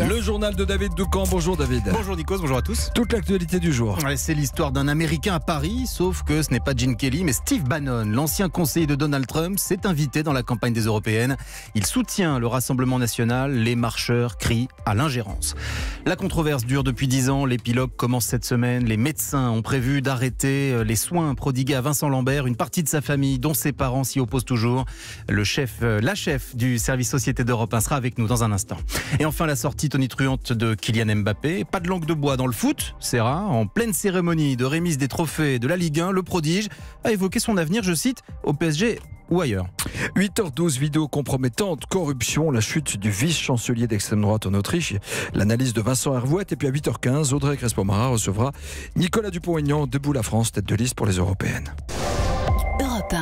Le journal de David Ducamp, Bonjour David. Bonjour Nicolas, bonjour à tous. Toute l'actualité du jour. C'est l'histoire d'un Américain à Paris, sauf que ce n'est pas Gene Kelly, mais Steve Bannon, l'ancien conseiller de Donald Trump, s'est invité dans la campagne des Européennes. Il soutient le Rassemblement national. Les marcheurs crient à l'ingérence. La controverse dure depuis dix ans. L'épilogue commence cette semaine. Les médecins ont prévu d'arrêter euh, les soins prodigués à Vincent Lambert. Une partie de sa famille, dont ses parents, s'y opposent toujours. Le chef, euh, la chef du service Société d'Europe sera avec nous dans un instant. Et enfin, la sortie sortie tonitruante de Kylian Mbappé. Pas de langue de bois dans le foot, Serra En pleine cérémonie de remise des trophées de la Ligue 1, le prodige a évoqué son avenir, je cite, au PSG ou ailleurs. 8h12, vidéo compromettante, corruption, la chute du vice-chancelier d'extrême droite en Autriche, l'analyse de Vincent Hervouette, et puis à 8h15, Audrey Crespo-Mara recevra Nicolas Dupont-Aignan, debout la France, tête de liste pour les européennes. Europe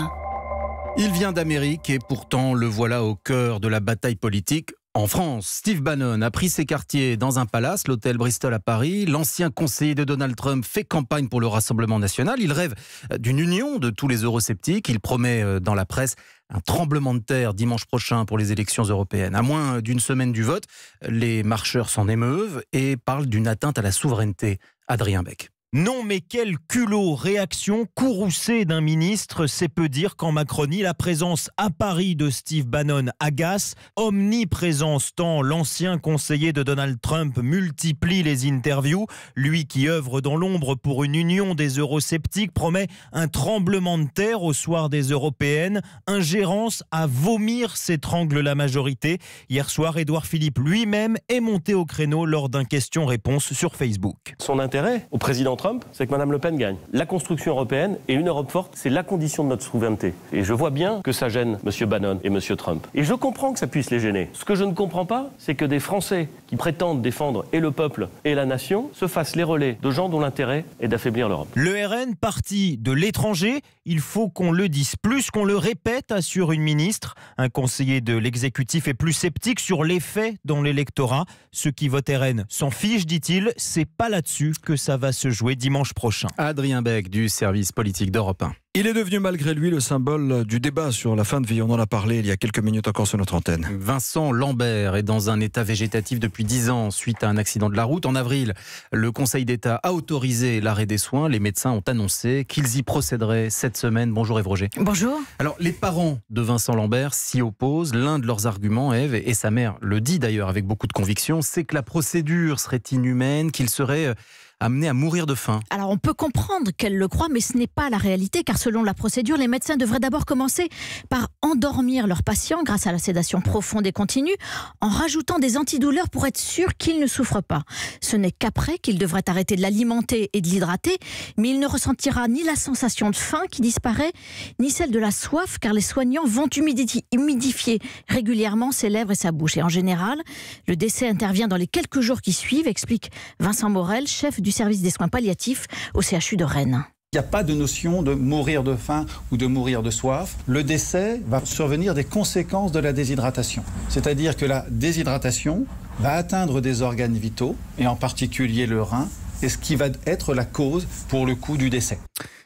Il vient d'Amérique et pourtant le voilà au cœur de la bataille politique en France, Steve Bannon a pris ses quartiers dans un palace, l'hôtel Bristol à Paris. L'ancien conseiller de Donald Trump fait campagne pour le Rassemblement national. Il rêve euh, d'une union de tous les eurosceptiques. Il promet euh, dans la presse un tremblement de terre dimanche prochain pour les élections européennes. À moins d'une semaine du vote, les marcheurs s'en émeuvent et parlent d'une atteinte à la souveraineté. Adrien Beck. Non, mais quel culot Réaction courroucée d'un ministre, c'est peu dire qu'en Macronie, la présence à Paris de Steve Bannon agace. Omniprésence tant l'ancien conseiller de Donald Trump multiplie les interviews. Lui qui œuvre dans l'ombre pour une union des eurosceptiques promet un tremblement de terre au soir des européennes. Ingérence à vomir s'étrangle la majorité. Hier soir, Édouard Philippe lui-même est monté au créneau lors d'un question-réponse sur Facebook. Son intérêt au président Trump, c'est que Mme Le Pen gagne. La construction européenne et une Europe forte, c'est la condition de notre souveraineté. Et je vois bien que ça gêne M. Bannon et M. Trump. Et je comprends que ça puisse les gêner. Ce que je ne comprends pas, c'est que des Français qui prétendent défendre et le peuple et la nation se fassent les relais de gens dont l'intérêt est d'affaiblir l'Europe. Le RN parti de l'étranger, il faut qu'on le dise plus, qu'on le répète, assure une ministre. Un conseiller de l'exécutif est plus sceptique sur l'effet dans l'électorat. Ceux qui votent RN s'en fichent, dit-il. C'est pas là-dessus que ça va se jouer dimanche prochain. Adrien Beck du service politique d'Europe 1. Il est devenu malgré lui le symbole du débat sur la fin de vie. On en a parlé il y a quelques minutes encore sur notre antenne. Vincent Lambert est dans un état végétatif depuis 10 ans suite à un accident de la route. En avril, le Conseil d'État a autorisé l'arrêt des soins. Les médecins ont annoncé qu'ils y procéderaient cette semaine. Bonjour Eve Roger. Bonjour. Alors, les parents de Vincent Lambert s'y opposent. L'un de leurs arguments, Eve, et sa mère le dit d'ailleurs avec beaucoup de conviction, c'est que la procédure serait inhumaine, qu'il serait euh, amené à mourir de faim. Alors on peut comprendre qu'elle le croit, mais ce n'est pas la réalité, car selon la procédure, les médecins devraient d'abord commencer par endormir leur patient grâce à la sédation profonde et continue, en rajoutant des antidouleurs pour être sûr qu'il ne souffre pas. Ce n'est qu'après qu'il devrait arrêter de l'alimenter et de l'hydrater, mais il ne ressentira ni la sensation de faim qui disparaît, ni celle de la soif, car les soignants vont humidifier régulièrement ses lèvres et sa bouche. Et en général, le décès intervient dans les quelques jours qui suivent, explique Vincent Morel, chef du service des soins palliatifs au CHU de Rennes. Il n'y a pas de notion de mourir de faim ou de mourir de soif. Le décès va survenir des conséquences de la déshydratation. C'est-à-dire que la déshydratation va atteindre des organes vitaux, et en particulier le rein, et ce qui va être la cause pour le coup du décès.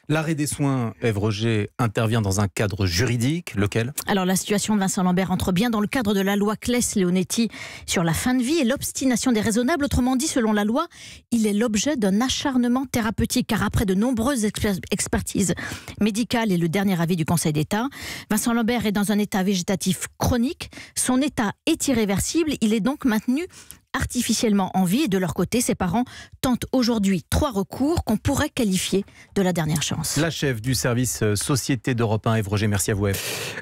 L'arrêt des soins, Ève Roger, intervient dans un cadre juridique, lequel Alors la situation de Vincent Lambert entre bien dans le cadre de la loi Claes-Leonetti sur la fin de vie et l'obstination déraisonnable. Autrement dit, selon la loi, il est l'objet d'un acharnement thérapeutique, car après de nombreuses expertises médicales et le dernier avis du Conseil d'État, Vincent Lambert est dans un état végétatif chronique. Son état est irréversible. Il est donc maintenu artificiellement en vie. Et de leur côté, ses parents tentent aujourd'hui trois recours qu'on pourrait qualifier de la dernière chance. La chef du service euh, Société d'Europe 1, Evroger merci à vous,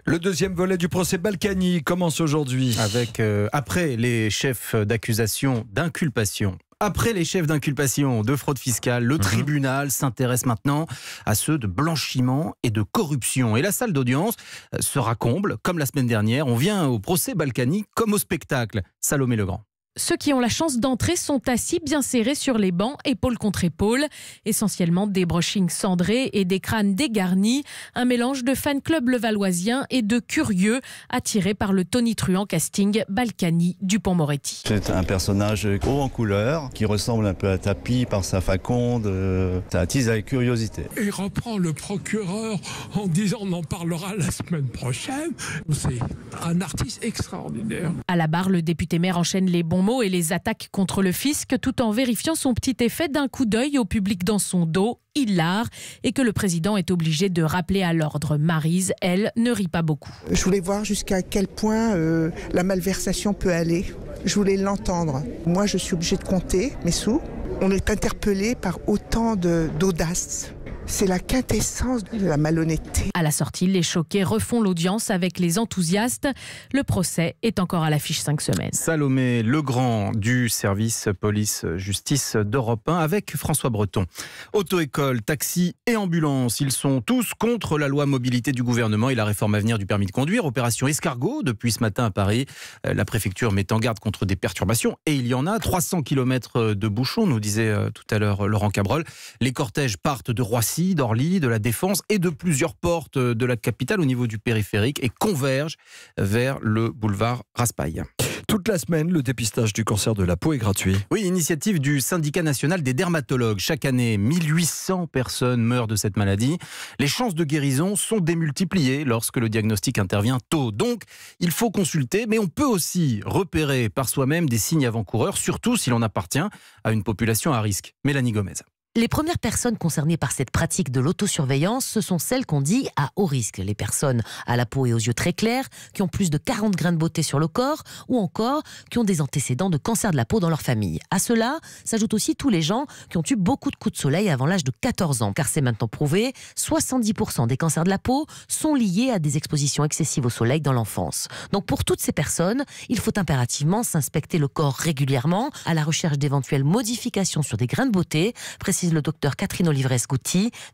Le deuxième volet du procès Balkany commence aujourd'hui. Avec, euh, après les chefs d'accusation, d'inculpation après les chefs d'inculpation de fraude fiscale, le mhm. tribunal s'intéresse maintenant à ceux de blanchiment et de corruption. Et la salle d'audience euh, sera comble, comme la semaine dernière. On vient au procès Balkany comme au spectacle. Salomé Legrand ceux qui ont la chance d'entrer sont assis bien serrés sur les bancs, épaule contre épaule, essentiellement des brushings cendrés et des crânes dégarnis, un mélange de fan club levalloisien et de curieux attirés par le Tony Truant casting Balkany Dupont Moretti. C'est un personnage haut en couleur qui ressemble un peu à Tapi par sa faconde, euh, ça attise la curiosité. Il reprend le procureur en disant on en parlera la semaine prochaine. C'est un artiste extraordinaire. À la barre, le député maire enchaîne les bons et les attaques contre le fisc, tout en vérifiant son petit effet d'un coup d'œil au public dans son dos, hilar, et que le président est obligé de rappeler à l'ordre. Marise, elle, ne rit pas beaucoup. Je voulais voir jusqu'à quel point euh, la malversation peut aller. Je voulais l'entendre. Moi, je suis obligé de compter mes sous. On est interpellé par autant d'audace. C'est la quintessence de la malhonnêteté. À la sortie, les choqués refont l'audience avec les enthousiastes. Le procès est encore à l'affiche cinq semaines. Salomé Legrand du service police-justice d'Europe 1 avec François Breton. Auto-école, taxi et ambulance, ils sont tous contre la loi mobilité du gouvernement et la réforme à venir du permis de conduire. Opération escargot depuis ce matin à Paris. Euh, la préfecture met en garde contre des perturbations et il y en a 300 km de bouchons, nous disait euh, tout à l'heure Laurent Cabrol. Les cortèges partent de Roissy d'Orly, de la Défense et de plusieurs portes euh, de la capitale au niveau du périphérique et convergent vers le boulevard Raspail. Toute la semaine, le dépistage du cancer de la peau est gratuit. Oui, initiative du syndicat national des dermatologues. Chaque année, 1800 personnes meurent de cette maladie. Les chances de guérison sont démultipliées lorsque le diagnostic intervient tôt. Donc, il faut consulter, mais on peut aussi repérer par soi-même des signes avant-coureurs, surtout si l'on appartient à une population à risque. Mélanie Gomez. Les premières personnes concernées par cette pratique de l'autosurveillance, ce sont celles qu'on dit à haut risque. Les personnes à la peau et aux yeux très clairs, qui ont plus de 40 grains de beauté sur le corps, ou encore qui ont des antécédents de cancer de la peau dans leur famille. À cela s'ajoutent aussi tous les gens qui ont eu beaucoup de coups de soleil avant l'âge de 14 ans, car c'est maintenant prouvé, 70% des cancers de la peau sont liés à des expositions excessives au soleil dans l'enfance. Donc pour toutes ces personnes, il faut impérativement s'inspecter le corps régulièrement à la recherche d'éventuelles modifications sur des grains de beauté, précisément le docteur Catherine olivresse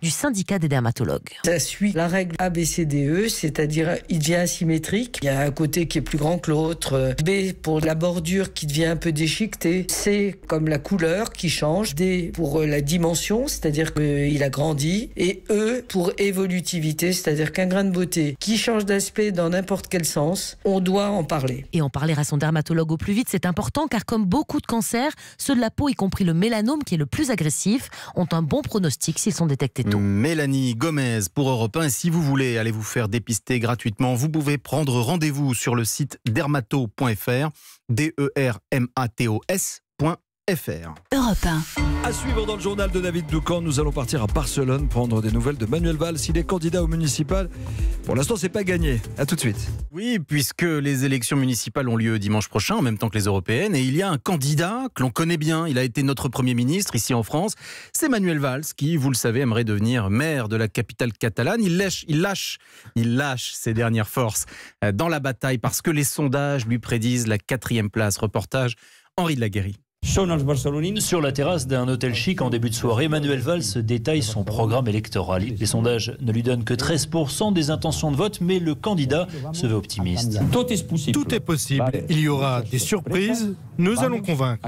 du syndicat des dermatologues. Ça suit la règle ABCDE, c'est-à-dire il devient asymétrique. Il y a un côté qui est plus grand que l'autre. B pour la bordure qui devient un peu déchiquetée. C comme la couleur qui change. D pour la dimension, c'est-à-dire qu'il a grandi. Et E pour évolutivité, c'est-à-dire qu'un grain de beauté qui change d'aspect dans n'importe quel sens, on doit en parler. Et en parler à son dermatologue au plus vite, c'est important car comme beaucoup de cancers, ceux de la peau, y compris le mélanome qui est le plus agressif, ont un bon pronostic s'ils sont détectés tôt. Mélanie Gomez pour Europe 1. Si vous voulez aller vous faire dépister gratuitement, vous pouvez prendre rendez-vous sur le site dermato.fr, D-E-R-M-A-T-O-S FR. À suivre dans le journal de David Doucan, nous allons partir à Barcelone prendre des nouvelles de Manuel Valls. Il est candidat au municipal. Pour l'instant, c'est pas gagné. À tout de suite. Oui, puisque les élections municipales ont lieu dimanche prochain, en même temps que les européennes, et il y a un candidat que l'on connaît bien. Il a été notre Premier ministre ici en France. C'est Manuel Valls qui, vous le savez, aimerait devenir maire de la capitale catalane. Il lâche, il lâche, il lâche ses dernières forces euh, dans la bataille parce que les sondages lui prédisent la quatrième place. Reportage Henri de la Guéry. Sur la terrasse d'un hôtel chic en début de soirée, Manuel Valls détaille son programme électoral. Les sondages ne lui donnent que 13% des intentions de vote, mais le candidat se veut optimiste. Tout est possible. Il y aura des surprises. Nous allons convaincre.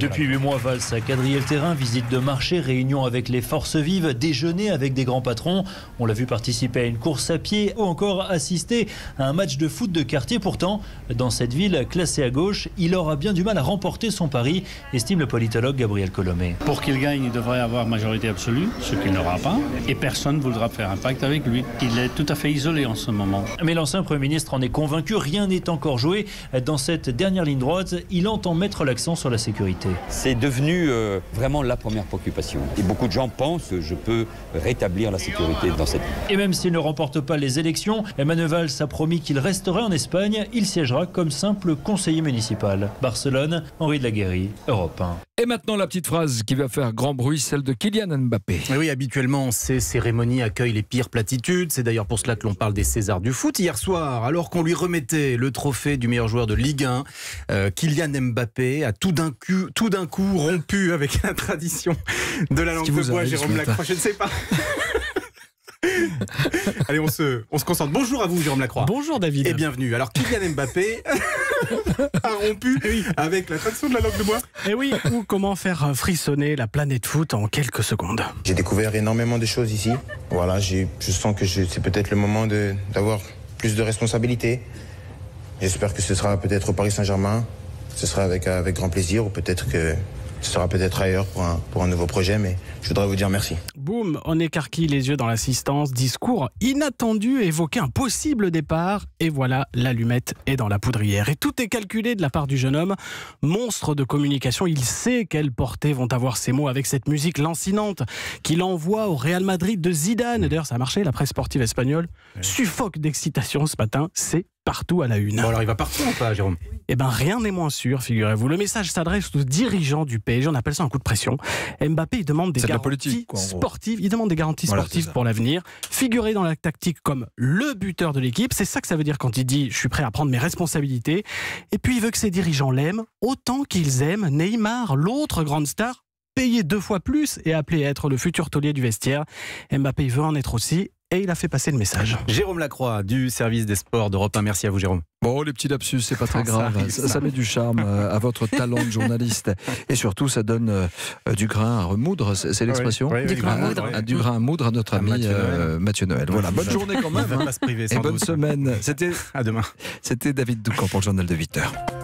Depuis huit mois, Valls a quadrillé le terrain, visite de marché, réunion avec les forces vives, déjeuner avec des grands patrons. On l'a vu participer à une course à pied ou encore assister à un match de foot de quartier. Pourtant, dans cette ville classée à gauche, il aura bien du mal à remporter son pari, estime le politologue Gabriel Colomé. Pour qu'il gagne, il devrait avoir majorité absolue, ce qu'il n'aura pas, et personne ne voudra faire un pacte avec lui. Il est tout à fait isolé en ce moment. Mais l'ancien Premier ministre en est convaincu, rien n'est encore joué. Dans cette dernière ligne droite, il entend mettre l'accent sur la sécurité. C'est devenu euh, vraiment la première préoccupation. Et beaucoup de gens pensent que je peux rétablir la sécurité dans cette ville. Et même s'il ne remporte pas les élections, Emmanuel Valls a promis qu'il resterait en Espagne. Il siégera comme simple conseiller municipal. Barcelone, Henri de Laguerry, Europe 1. Et maintenant, la petite phrase qui va faire grand bruit, celle de Kylian Mbappé. Eh oui, habituellement, ces cérémonies accueillent les pires platitudes. C'est d'ailleurs pour cela que l'on parle des Césars du foot. Hier soir, alors qu'on lui remettait le trophée du meilleur joueur de Ligue 1, euh, Kylian Mbappé a tout d'un coup, coup rompu avec la tradition de la langue de bois, Jérôme Lacroix. Je ne sais pas. Allez, on se, on se concentre. Bonjour à vous, Jérôme Lacroix. Bonjour, David. Et bienvenue. Alors, Kylian Mbappé. a rompu oui. avec traction de la langue de bois. Et eh oui, ou comment faire frissonner la planète foot en quelques secondes. J'ai découvert énormément de choses ici. Voilà, je sens que c'est peut-être le moment d'avoir plus de responsabilités. J'espère que ce sera peut-être au Paris Saint-Germain. Ce sera avec, avec grand plaisir ou peut-être que ce sera peut-être ailleurs pour un, pour un nouveau projet, mais je voudrais vous dire merci. Boum, on écarquille les yeux dans l'assistance, discours inattendu, évoqué un possible départ, et voilà, l'allumette est dans la poudrière. Et tout est calculé de la part du jeune homme, monstre de communication, il sait quelle portée vont avoir ses mots avec cette musique lancinante qu'il envoie au Real Madrid de Zidane. D'ailleurs, ça a marché, la presse sportive espagnole suffoque d'excitation ce matin, c'est partout à la une. Bon, alors il va partout ou pas, Jérôme Eh bien, rien n'est moins sûr, figurez-vous. Le message s'adresse aux dirigeants du PSG, on appelle ça un coup de pression. Mbappé, il demande des garanties sportives. Il demande des garanties sportives pour l'avenir. Figurer dans la tactique comme le buteur de l'équipe, c'est ça que ça veut dire quand il dit je suis prêt à prendre mes responsabilités. Et puis il veut que ses dirigeants l'aiment autant qu'ils aiment Neymar, l'autre grande star payé deux fois plus et appelé à être le futur taulier du vestiaire. Mbappé veut en être aussi il a fait passer le message. Jérôme Lacroix du service des sports d'Europe 1. Merci à vous, Jérôme. Bon, les petits lapsus, c'est pas très grave. Ça, met du charme euh, à votre talent de journaliste. Et surtout, ça donne euh, du grain à remoudre, c'est l'expression ah, du, grain à moudre. À, notre ami euh, Mathieu, Noël. Voilà, bonne journée quand même. Hein. Pas et bonne semaine. C'était à demain. C'était David Doucan pour le journal de 8 heures.